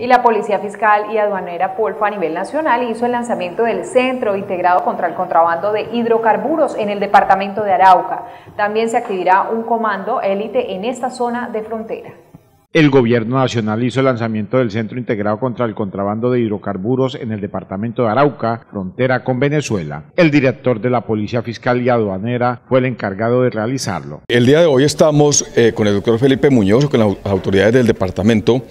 Y la Policía Fiscal y Aduanera Polfa a nivel nacional hizo el lanzamiento del Centro Integrado contra el Contrabando de Hidrocarburos en el departamento de Arauca. También se activará un comando élite en esta zona de frontera. El Gobierno Nacional hizo el lanzamiento del Centro Integrado contra el Contrabando de Hidrocarburos en el departamento de Arauca, frontera con Venezuela. El director de la Policía Fiscal y Aduanera fue el encargado de realizarlo. El día de hoy estamos eh, con el doctor Felipe Muñoz, con las autoridades del departamento,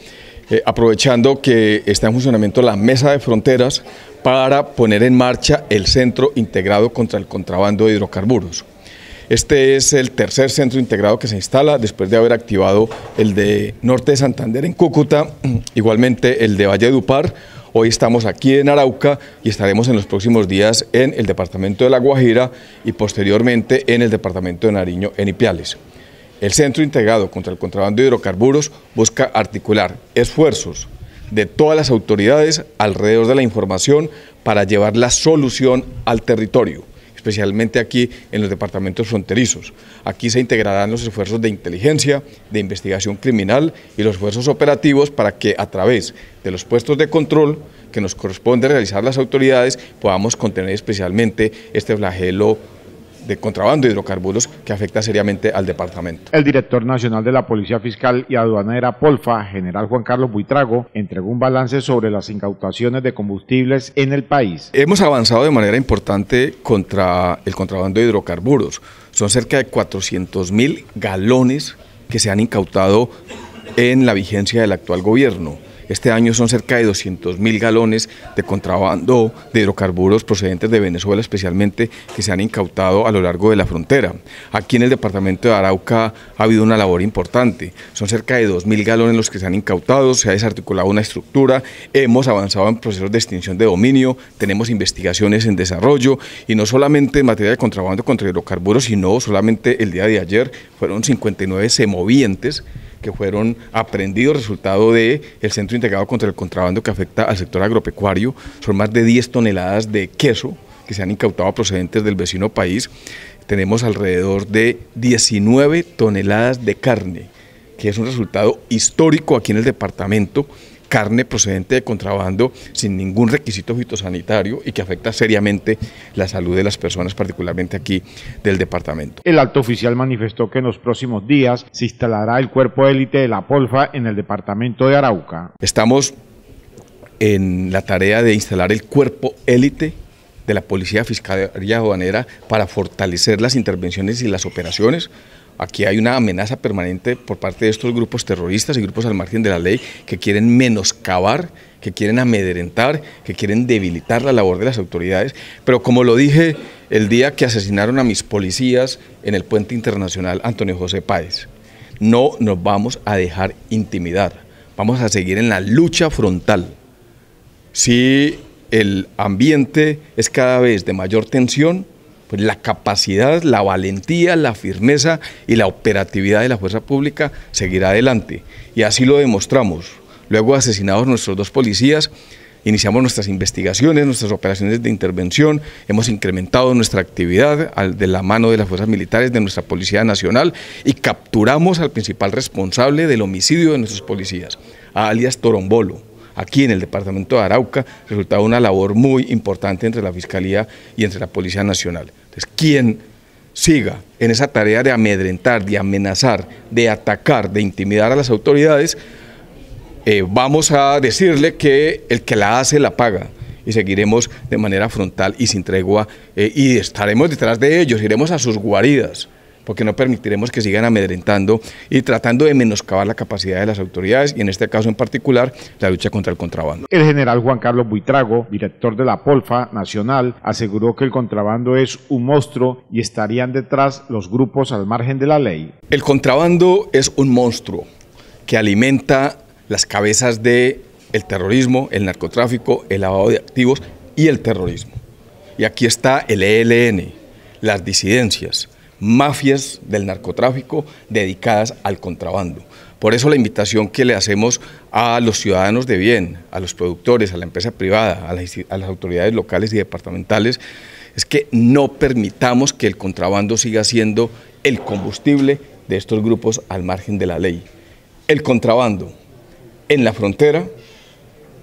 eh, aprovechando que está en funcionamiento la mesa de fronteras para poner en marcha el Centro Integrado contra el Contrabando de Hidrocarburos. Este es el tercer centro integrado que se instala después de haber activado el de Norte de Santander en Cúcuta, igualmente el de Valle de Upar. Hoy estamos aquí en Arauca y estaremos en los próximos días en el departamento de La Guajira y posteriormente en el departamento de Nariño en Ipiales. El Centro Integrado contra el Contrabando de Hidrocarburos busca articular esfuerzos de todas las autoridades alrededor de la información para llevar la solución al territorio, especialmente aquí en los departamentos fronterizos. Aquí se integrarán los esfuerzos de inteligencia, de investigación criminal y los esfuerzos operativos para que a través de los puestos de control que nos corresponde realizar las autoridades podamos contener especialmente este flagelo de contrabando de hidrocarburos que afecta seriamente al departamento. El director nacional de la Policía Fiscal y Aduanera Polfa, general Juan Carlos Buitrago, entregó un balance sobre las incautaciones de combustibles en el país. Hemos avanzado de manera importante contra el contrabando de hidrocarburos. Son cerca de 400 mil galones que se han incautado en la vigencia del actual gobierno. Este año son cerca de 200.000 galones de contrabando de hidrocarburos procedentes de Venezuela, especialmente que se han incautado a lo largo de la frontera. Aquí en el departamento de Arauca ha habido una labor importante. Son cerca de 2.000 galones los que se han incautado, se ha desarticulado una estructura, hemos avanzado en procesos de extinción de dominio, tenemos investigaciones en desarrollo y no solamente en materia de contrabando contra hidrocarburos, sino solamente el día de ayer fueron 59 semovientes que fueron aprendidos resultado del el Centro Integrado contra el Contrabando que afecta al sector agropecuario. Son más de 10 toneladas de queso que se han incautado procedentes del vecino país. Tenemos alrededor de 19 toneladas de carne, que es un resultado histórico aquí en el departamento carne procedente de contrabando sin ningún requisito fitosanitario y que afecta seriamente la salud de las personas, particularmente aquí del departamento. El alto oficial manifestó que en los próximos días se instalará el cuerpo élite de la Polfa en el departamento de Arauca. Estamos en la tarea de instalar el cuerpo élite de la Policía Fiscalía Aduanera para fortalecer las intervenciones y las operaciones Aquí hay una amenaza permanente por parte de estos grupos terroristas y grupos al margen de la ley que quieren menoscabar, que quieren amedrentar, que quieren debilitar la labor de las autoridades. Pero como lo dije el día que asesinaron a mis policías en el puente internacional Antonio José Páez, no nos vamos a dejar intimidar, vamos a seguir en la lucha frontal. Si el ambiente es cada vez de mayor tensión, pues la capacidad, la valentía, la firmeza y la operatividad de la fuerza pública seguirá adelante. Y así lo demostramos. Luego asesinados nuestros dos policías, iniciamos nuestras investigaciones, nuestras operaciones de intervención, hemos incrementado nuestra actividad de la mano de las fuerzas militares, de nuestra Policía Nacional y capturamos al principal responsable del homicidio de nuestros policías, alias Torombolo aquí en el departamento de Arauca, resulta una labor muy importante entre la Fiscalía y entre la Policía Nacional. Entonces, quien siga en esa tarea de amedrentar, de amenazar, de atacar, de intimidar a las autoridades, eh, vamos a decirle que el que la hace la paga y seguiremos de manera frontal y sin tregua eh, y estaremos detrás de ellos, iremos a sus guaridas porque no permitiremos que sigan amedrentando y tratando de menoscabar la capacidad de las autoridades y en este caso en particular la lucha contra el contrabando. El general Juan Carlos Buitrago, director de la Polfa Nacional, aseguró que el contrabando es un monstruo y estarían detrás los grupos al margen de la ley. El contrabando es un monstruo que alimenta las cabezas de el terrorismo, el narcotráfico, el lavado de activos y el terrorismo. Y aquí está el ELN, las disidencias, mafias del narcotráfico dedicadas al contrabando. Por eso la invitación que le hacemos a los ciudadanos de bien, a los productores, a la empresa privada, a las, autoridades locales y departamentales, es que no permitamos que el contrabando siga siendo el combustible de estos grupos al margen de la ley. El contrabando en la frontera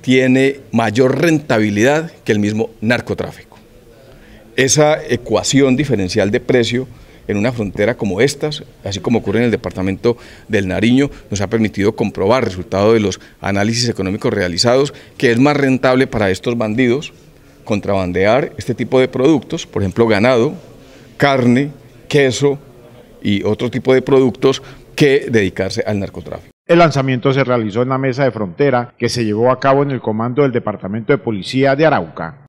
tiene mayor rentabilidad que el mismo narcotráfico. Esa ecuación diferencial de precio en una frontera como estas, así como ocurre en el departamento del Nariño, nos ha permitido comprobar, resultado de los análisis económicos realizados, que es más rentable para estos bandidos contrabandear este tipo de productos, por ejemplo ganado, carne, queso y otro tipo de productos que dedicarse al narcotráfico. El lanzamiento se realizó en la mesa de frontera que se llevó a cabo en el comando del Departamento de Policía de Arauca.